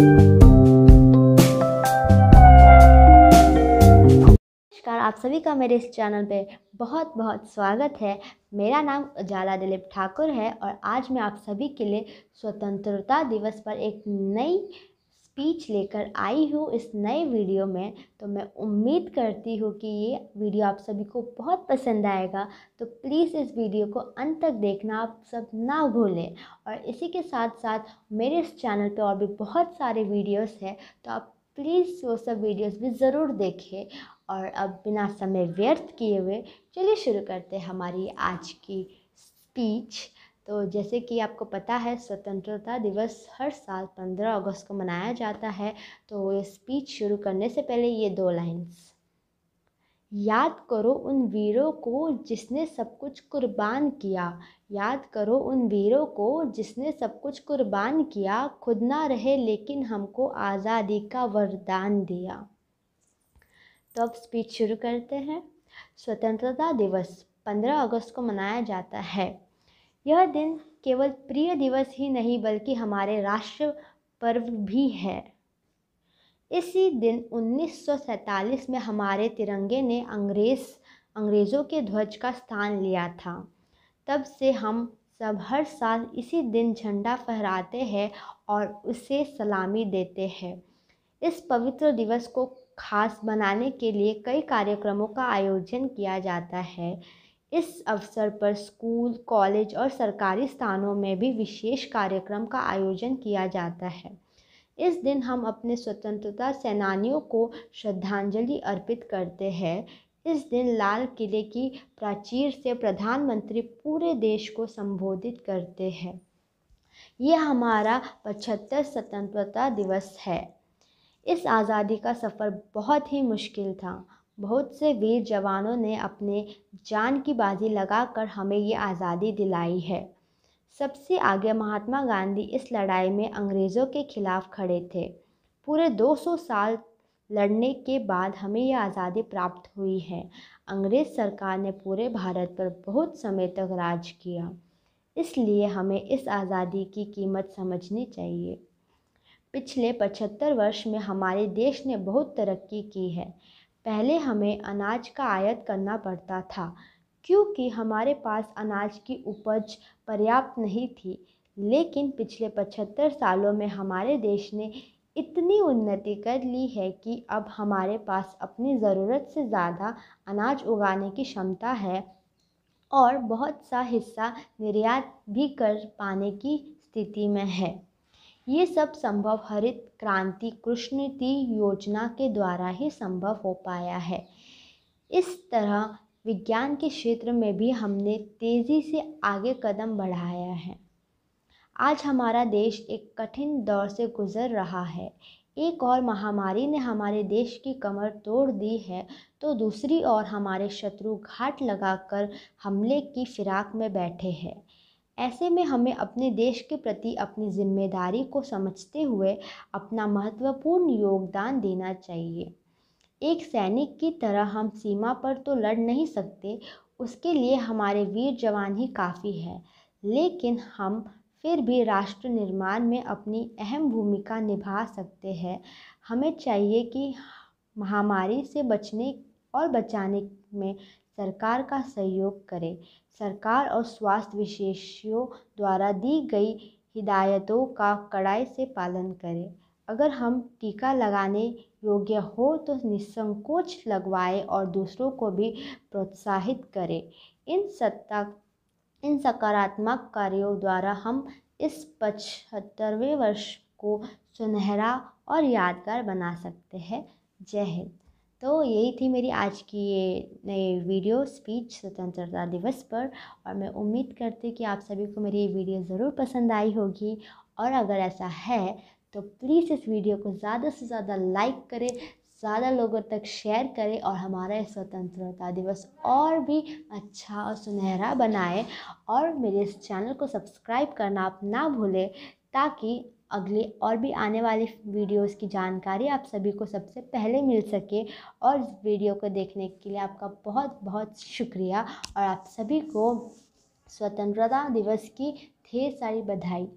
नमस्कार आप सभी का मेरे इस चैनल पे बहुत बहुत स्वागत है मेरा नाम उजाला दिलीप ठाकुर है और आज मैं आप सभी के लिए स्वतंत्रता दिवस पर एक नई स्पीच लेकर आई हूँ इस नए वीडियो में तो मैं उम्मीद करती हूँ कि ये वीडियो आप सभी को बहुत पसंद आएगा तो प्लीज़ इस वीडियो को अंत तक देखना आप सब ना भूलें और इसी के साथ साथ मेरे इस चैनल पे और भी बहुत सारे वीडियोस हैं तो आप प्लीज़ वो सब वीडियोस भी ज़रूर देखें और अब बिना समय व्यर्थ किए हुए चलिए शुरू करते हैं हमारी आज की स्पीच तो जैसे कि आपको पता है स्वतंत्रता दिवस हर साल पंद्रह अगस्त को मनाया जाता है तो ये स्पीच शुरू करने से पहले ये दो लाइन्स याद करो उन वीरों को जिसने सब कुछ कुर्बान किया याद करो उन वीरों को जिसने सब कुछ कुर्बान किया खुद ना रहे लेकिन हमको आज़ादी का वरदान दिया तो अब स्पीच शुरू करते हैं स्वतंत्रता दिवस पंद्रह अगस्त को मनाया जाता है यह दिन केवल प्रिय दिवस ही नहीं बल्कि हमारे राष्ट्र पर्व भी है इसी दिन 1947 में हमारे तिरंगे ने अंग्रेज अंग्रेज़ों के ध्वज का स्थान लिया था तब से हम सब हर साल इसी दिन झंडा फहराते हैं और उसे सलामी देते हैं इस पवित्र दिवस को खास बनाने के लिए कई कार्यक्रमों का आयोजन किया जाता है इस अवसर पर स्कूल कॉलेज और सरकारी स्थानों में भी विशेष कार्यक्रम का आयोजन किया जाता है इस दिन हम अपने स्वतंत्रता सेनानियों को श्रद्धांजलि अर्पित करते हैं इस दिन लाल किले की प्राचीर से प्रधानमंत्री पूरे देश को संबोधित करते हैं यह हमारा पचहत्तर स्वतंत्रता दिवस है इस आज़ादी का सफ़र बहुत ही मुश्किल था बहुत से वीर जवानों ने अपने जान की बाजी लगाकर हमें ये आज़ादी दिलाई है सबसे आगे महात्मा गांधी इस लड़ाई में अंग्रेज़ों के खिलाफ खड़े थे पूरे 200 साल लड़ने के बाद हमें यह आज़ादी प्राप्त हुई है अंग्रेज़ सरकार ने पूरे भारत पर बहुत समय तक राज किया इसलिए हमें इस आज़ादी की कीमत समझनी चाहिए पिछले पचहत्तर वर्ष में हमारे देश ने बहुत तरक्की की है पहले हमें अनाज का आयात करना पड़ता था क्योंकि हमारे पास अनाज की उपज पर्याप्त नहीं थी लेकिन पिछले पचहत्तर सालों में हमारे देश ने इतनी उन्नति कर ली है कि अब हमारे पास अपनी ज़रूरत से ज़्यादा अनाज उगाने की क्षमता है और बहुत सा हिस्सा निर्यात भी कर पाने की स्थिति में है ये सब संभव हरित क्रांति कृष्णति योजना के द्वारा ही संभव हो पाया है इस तरह विज्ञान के क्षेत्र में भी हमने तेज़ी से आगे कदम बढ़ाया है आज हमारा देश एक कठिन दौर से गुजर रहा है एक और महामारी ने हमारे देश की कमर तोड़ दी है तो दूसरी ओर हमारे शत्रु घाट लगाकर हमले की फिराक में बैठे हैं ऐसे में हमें अपने देश के प्रति अपनी ज़िम्मेदारी को समझते हुए अपना महत्वपूर्ण योगदान देना चाहिए एक सैनिक की तरह हम सीमा पर तो लड़ नहीं सकते उसके लिए हमारे वीर जवान ही काफ़ी है लेकिन हम फिर भी राष्ट्र निर्माण में अपनी अहम भूमिका निभा सकते हैं हमें चाहिए कि महामारी से बचने और बचाने में सरकार का सहयोग करें सरकार और स्वास्थ्य विशेषज्ञों द्वारा दी गई हिदायतों का कड़ाई से पालन करें अगर हम टीका लगाने योग्य हो तो निसंकोच लगवाएं और दूसरों को भी प्रोत्साहित करें इन सत्ता इन सकारात्मक कार्यों द्वारा हम इस पचहत्तरवें वर्ष को सुनहरा और यादगार बना सकते हैं जय हिंद तो यही थी मेरी आज की ये नई वीडियो स्पीच स्वतंत्रता दिवस पर और मैं उम्मीद करती कि आप सभी को मेरी ये वीडियो ज़रूर पसंद आई होगी और अगर ऐसा है तो प्लीज़ इस वीडियो को ज़्यादा से ज़्यादा लाइक करें ज़्यादा लोगों तक शेयर करें और हमारा स्वतंत्रता दिवस और भी अच्छा और सुनहरा बनाए और मेरे इस चैनल को सब्सक्राइब करना आप ना भूलें ताकि अगले और भी आने वाले वीडियोस की जानकारी आप सभी को सबसे पहले मिल सके और इस वीडियो को देखने के लिए आपका बहुत बहुत शुक्रिया और आप सभी को स्वतंत्रता दिवस की ढेर सारी बधाई